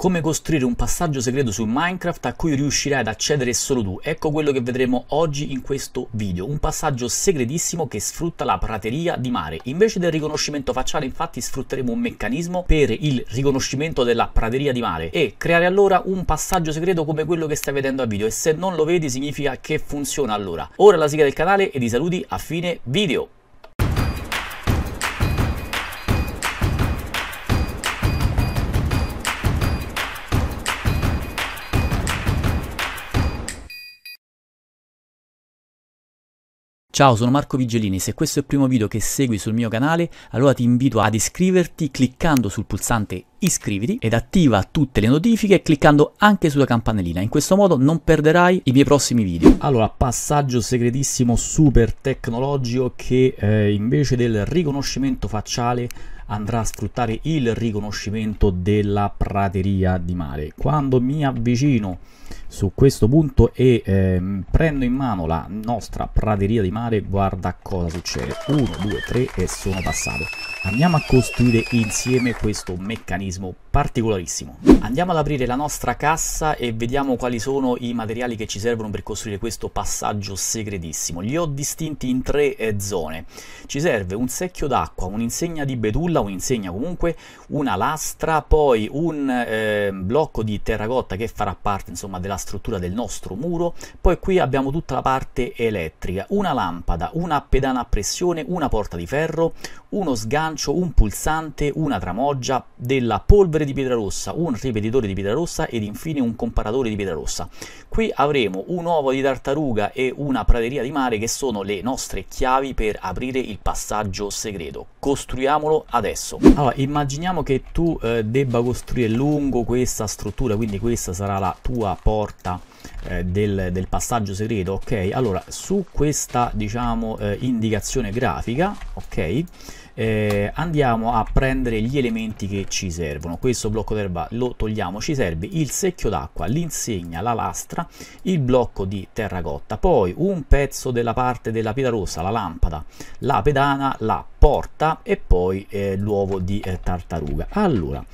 Come costruire un passaggio segreto su Minecraft a cui riuscirai ad accedere solo tu. Ecco quello che vedremo oggi in questo video. Un passaggio segretissimo che sfrutta la prateria di mare. Invece del riconoscimento facciale infatti sfrutteremo un meccanismo per il riconoscimento della prateria di mare e creare allora un passaggio segreto come quello che stai vedendo a video e se non lo vedi significa che funziona allora. Ora la sigla del canale e ti saluti a fine video. Ciao, sono Marco Vigelini, se questo è il primo video che segui sul mio canale, allora ti invito ad iscriverti cliccando sul pulsante iscriviti ed attiva tutte le notifiche cliccando anche sulla campanellina, in questo modo non perderai i miei prossimi video. Allora, passaggio segretissimo super tecnologico che eh, invece del riconoscimento facciale andrà a sfruttare il riconoscimento della prateria di mare. Quando mi avvicino su questo punto e ehm, prendo in mano la nostra prateria di mare guarda cosa succede 1 2 3 e sono passato andiamo a costruire insieme questo meccanismo particolarissimo andiamo ad aprire la nostra cassa e vediamo quali sono i materiali che ci servono per costruire questo passaggio segretissimo li ho distinti in tre eh, zone ci serve un secchio d'acqua un'insegna di betulla un'insegna comunque una lastra poi un eh, blocco di terracotta che farà parte insomma della struttura del nostro muro, poi qui abbiamo tutta la parte elettrica, una lampada, una pedana a pressione, una porta di ferro, uno sgancio, un pulsante, una tramoggia, della polvere di pietra rossa, un ripetitore di pietra rossa ed infine un comparatore di pietra rossa. Qui avremo un uovo di tartaruga e una prateria di mare che sono le nostre chiavi per aprire il passaggio segreto. Costruiamolo adesso. Allora, immaginiamo che tu eh, debba costruire lungo questa struttura, quindi questa sarà la tua porta eh, del, del, passaggio segreto, ok? Allora, su questa, diciamo, eh, indicazione grafica, ok? eh, andiamo a prendere gli elementi che ci servono questo blocco d'erba lo togliamo ci serve il secchio d'acqua l'insegna la lastra il blocco di terracotta poi un pezzo della parte della pietra rossa la lampada la pedana la porta e poi eh, l'uovo di eh, tartaruga allora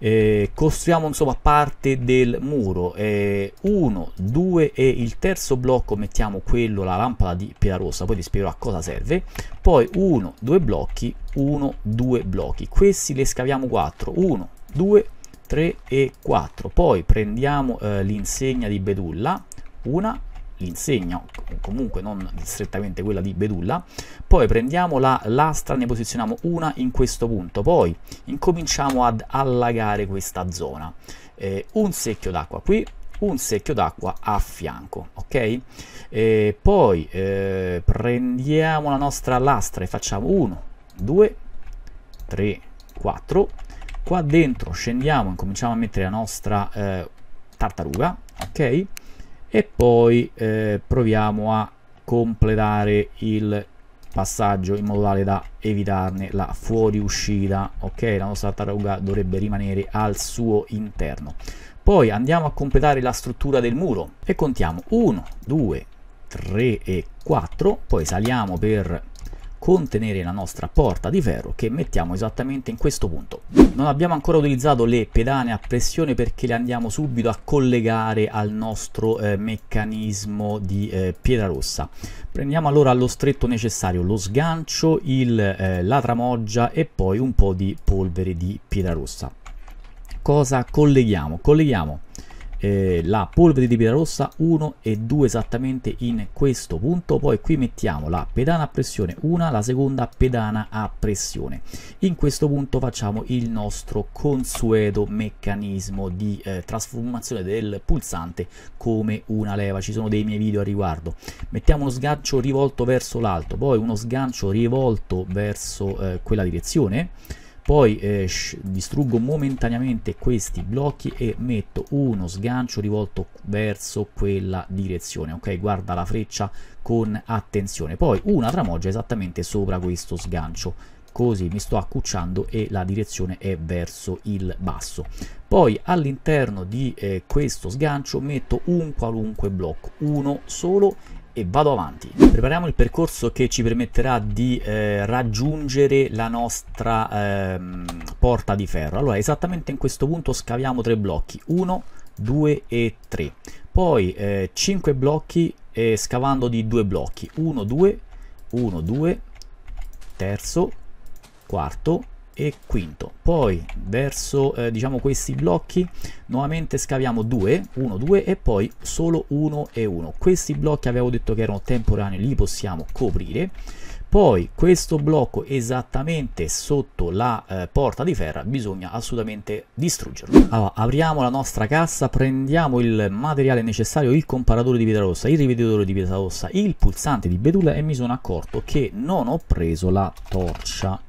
eh, costruiamo insomma parte del muro 1 eh, 2 e il terzo blocco mettiamo quello la lampada di pila rossa poi vi spiegherò a cosa serve poi 1 2 blocchi 1 2 blocchi questi le scaviamo 4 1 2 3 e 4 poi prendiamo eh, l'insegna di bedulla una l'insegna, o comunque non strettamente quella di Bedulla, poi prendiamo la lastra, ne posizioniamo una in questo punto, poi incominciamo ad allagare questa zona. Eh, un secchio d'acqua qui, un secchio d'acqua a fianco, ok? E poi eh, prendiamo la nostra lastra e facciamo 1, 2, 3, 4. Qua dentro scendiamo e cominciamo a mettere la nostra eh, tartaruga, ok? e poi eh, proviamo a completare il passaggio in modo tale da evitarne la fuoriuscita ok la nostra tartaruga dovrebbe rimanere al suo interno poi andiamo a completare la struttura del muro e contiamo 1 2 3 e 4 poi saliamo per contenere la nostra porta di ferro che mettiamo esattamente in questo punto. Non abbiamo ancora utilizzato le pedane a pressione perché le andiamo subito a collegare al nostro eh, meccanismo di eh, pietra rossa. Prendiamo allora lo stretto necessario, lo sgancio, il, eh, la tramoggia e poi un po' di polvere di pietra rossa. Cosa colleghiamo? Colleghiamo eh, la polvere di pietra rossa 1 e 2 esattamente in questo punto poi qui mettiamo la pedana a pressione 1 la seconda pedana a pressione in questo punto facciamo il nostro consueto meccanismo di eh, trasformazione del pulsante come una leva ci sono dei miei video a riguardo mettiamo uno sgancio rivolto verso l'alto poi uno sgancio rivolto verso eh, quella direzione poi eh, distruggo momentaneamente questi blocchi e metto uno sgancio rivolto verso quella direzione ok guarda la freccia con attenzione poi una tramoggia esattamente sopra questo sgancio così mi sto accucciando e la direzione è verso il basso poi all'interno di eh, questo sgancio metto un qualunque blocco uno solo e vado avanti. Prepariamo il percorso che ci permetterà di eh, raggiungere la nostra eh, porta di ferro. Allora, esattamente in questo punto scaviamo tre blocchi, 1, 2 e 3. Poi eh, 5 blocchi eh, scavando di due blocchi, 1, 2, 1, 2, terzo, quarto, e quinto poi verso eh, diciamo questi blocchi nuovamente scaviamo 2 1 2 e poi solo 1 e 1 questi blocchi avevo detto che erano temporanei li possiamo coprire poi questo blocco esattamente sotto la eh, porta di ferra bisogna assolutamente distruggerlo allora apriamo la nostra cassa prendiamo il materiale necessario il comparatore di pietra rossa il riveditore di pietra rossa il pulsante di betulla e mi sono accorto che non ho preso la torcia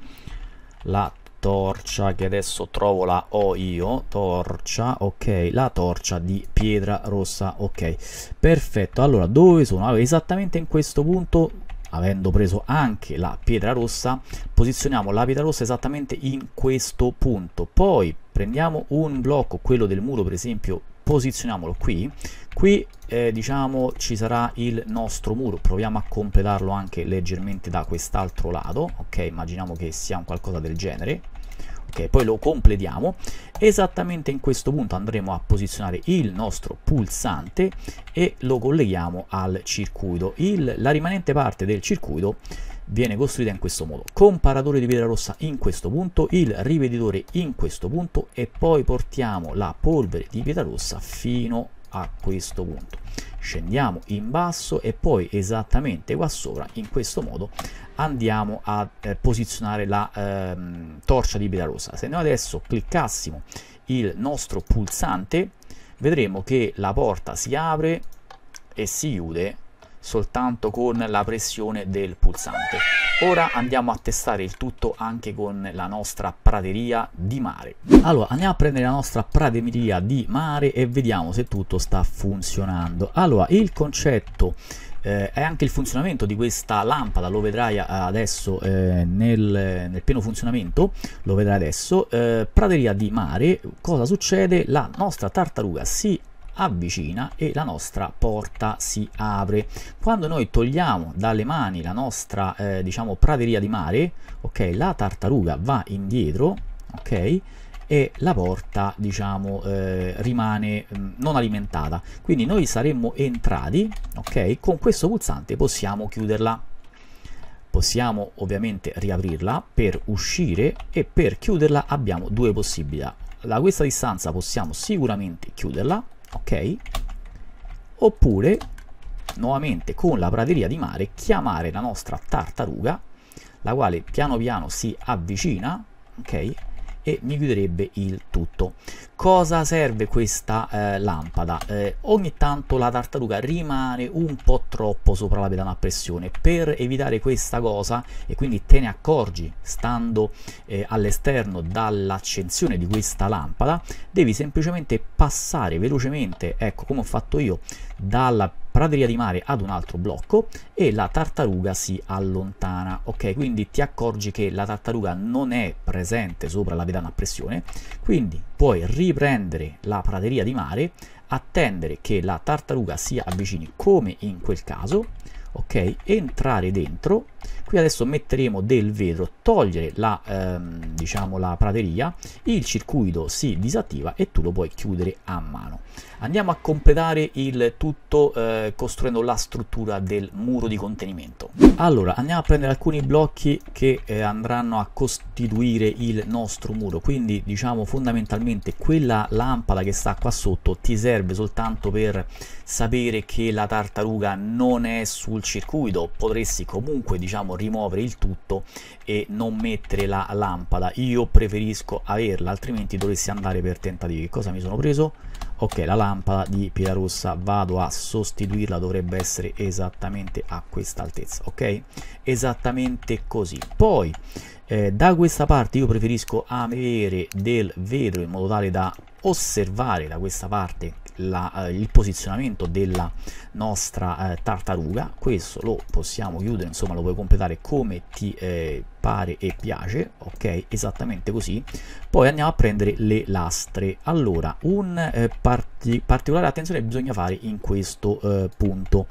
la torcia che adesso trovo la ho io torcia ok la torcia di pietra rossa ok perfetto allora dove sono allora, esattamente in questo punto avendo preso anche la pietra rossa posizioniamo la pietra rossa esattamente in questo punto poi prendiamo un blocco quello del muro per esempio posizioniamolo qui qui eh, diciamo ci sarà il nostro muro proviamo a completarlo anche leggermente da quest'altro lato ok immaginiamo che sia un qualcosa del genere che poi lo completiamo esattamente in questo punto andremo a posizionare il nostro pulsante e lo colleghiamo al circuito il, la rimanente parte del circuito viene costruita in questo modo comparatore di pietra rossa in questo punto il ripetitore in questo punto e poi portiamo la polvere di pietra rossa fino a questo punto scendiamo in basso e poi esattamente qua sopra in questo modo andiamo a eh, posizionare la ehm, torcia di vela rosa se noi adesso cliccassimo il nostro pulsante vedremo che la porta si apre e si chiude soltanto con la pressione del pulsante. Ora andiamo a testare il tutto anche con la nostra prateria di mare. Allora andiamo a prendere la nostra prateria di mare e vediamo se tutto sta funzionando. Allora il concetto eh, è anche il funzionamento di questa lampada lo vedrai adesso eh, nel, nel, pieno funzionamento lo vedrai adesso eh, prateria di mare cosa succede la nostra tartaruga si avvicina e la nostra porta si apre. Quando noi togliamo dalle mani la nostra eh, diciamo prateria di mare, ok, la tartaruga va indietro, ok? e la porta diciamo eh, rimane mh, mm, non alimentata quindi noi saremmo entrati ok con questo pulsante possiamo chiuderla possiamo ovviamente riaprirla per uscire e per chiuderla abbiamo due possibilità da questa distanza possiamo sicuramente chiuderla ok? Oppure, nuovamente con la prateria di mare, chiamare la nostra tartaruga, la quale piano piano si avvicina, ok? e mi chiuderebbe il tutto cosa serve questa eh, lampada eh, ogni tanto la tartaruga rimane un po' troppo sopra la pedana a pressione per evitare questa cosa e quindi te ne accorgi stando eh, all'esterno dall'accensione di questa lampada devi semplicemente passare velocemente ecco come ho fatto io dalla prateria di mare ad un altro blocco e la tartaruga si allontana. Ok, quindi ti accorgi che la tartaruga non è presente sopra la pedana a pressione, quindi puoi riprendere la prateria di mare, attendere che la tartaruga si avvicini come in quel caso ok entrare dentro qui adesso metteremo del vetro togliere la ehm, diciamo la prateria il circuito si disattiva e tu lo puoi chiudere a mano andiamo a completare il tutto eh, costruendo la struttura del muro di contenimento allora andiamo a prendere alcuni blocchi che eh, andranno a costituire il nostro muro quindi diciamo fondamentalmente quella lampada che sta qua sotto ti serve soltanto per sapere che la tartaruga non è sul sul circuito potresti comunque diciamo rimuovere il tutto e non mettere la lampada io preferisco averla altrimenti dovresti andare per tentativi che cosa mi sono preso ok la lampada di pila rossa vado a sostituirla dovrebbe essere esattamente a questa altezza ok esattamente così poi eh, da questa parte io preferisco avere del vetro in modo tale da osservare da questa parte la, eh, il posizionamento della nostra eh, tartaruga questo lo possiamo chiudere insomma lo puoi completare come ti eh, pare e piace, ok? Esattamente così. Poi andiamo a prendere le lastre. Allora, un eh, parti particolare attenzione bisogna fare in questo eh, punto,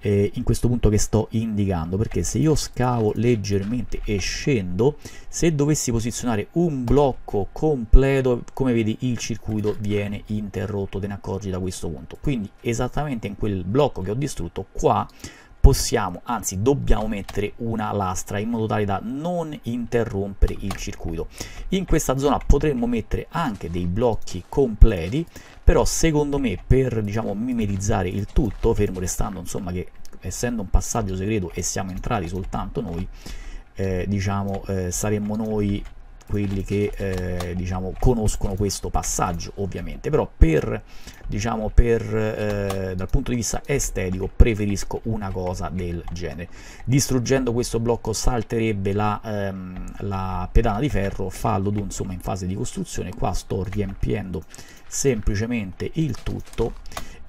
eh, in questo punto che sto indicando, perché se io scavo leggermente e scendo, se dovessi posizionare un blocco completo, come vedi il circuito viene interrotto, te ne accorgi da questo punto. Quindi esattamente in quel blocco che ho distrutto qua possiamo, anzi dobbiamo mettere una lastra in modo tale da non interrompere il circuito. In questa zona potremmo mettere anche dei blocchi completi, però secondo me per diciamo, mimetizzare il tutto, fermo restando insomma che essendo un passaggio segreto e siamo entrati soltanto noi, eh, diciamo eh, saremmo noi quelli che eh, diciamo conoscono questo passaggio ovviamente però per diciamo per eh, dal punto di vista estetico preferisco una cosa del genere distruggendo questo blocco salterebbe la, ehm, la pedana di ferro fallo d'un insomma in fase di costruzione qua sto riempiendo semplicemente il tutto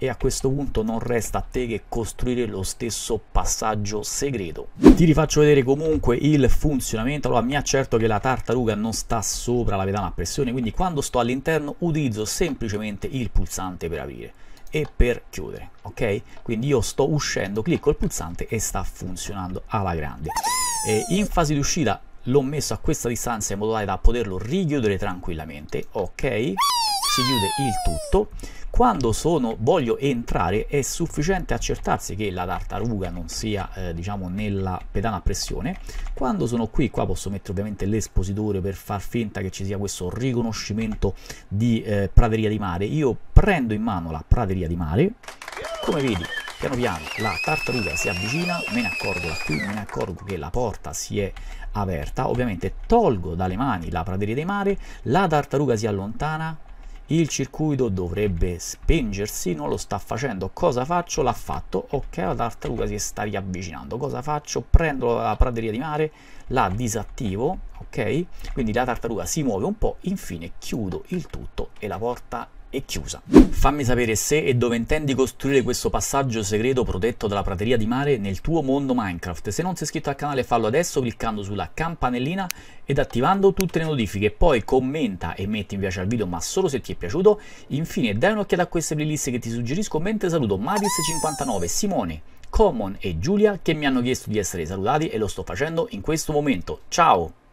e a questo punto non resta a te che costruire lo stesso passaggio segreto. Ti rifaccio vedere comunque il funzionamento, allora mi accerto che la tartaruga non sta sopra la pedana a pressione, quindi quando sto all'interno utilizzo semplicemente il pulsante per aprire e per chiudere, ok? Quindi io sto uscendo, clicco il pulsante e sta funzionando alla grande. E in fase di uscita l'ho messo a questa distanza in modo tale da poterlo richiudere tranquillamente, ok? si chiude il tutto quando sono, voglio entrare è sufficiente accertarsi che la tartaruga non sia eh, diciamo nella pedana a pressione quando sono qui qua posso mettere ovviamente l'espositore per far finta che ci sia questo riconoscimento di eh, prateria di mare io prendo in mano la prateria di mare come vedi piano piano la tartaruga si avvicina me ne accorgo da qui me ne accorgo che la porta si è aperta ovviamente tolgo dalle mani la prateria di mare la tartaruga si allontana il circuito dovrebbe spingersi, non lo sta facendo, cosa faccio? L'ha fatto, ok la tartaruga si sta riavvicinando, cosa faccio? Prendo la prateria di mare, la disattivo, ok? Quindi la tartaruga si muove un po', infine chiudo il tutto e la porta e chiusa. Fammi sapere se e dove intendi costruire questo passaggio segreto protetto dalla prateria di mare nel tuo mondo Minecraft. Se non sei iscritto al canale fallo adesso cliccando sulla campanellina ed attivando tutte le notifiche. Poi commenta e metti mi piace al video ma solo se ti è piaciuto. Infine dai un'occhiata a queste playlist che ti suggerisco mentre saluto Maris59, Simone, Common e Giulia che mi hanno chiesto di essere salutati e lo sto facendo in questo momento. Ciao!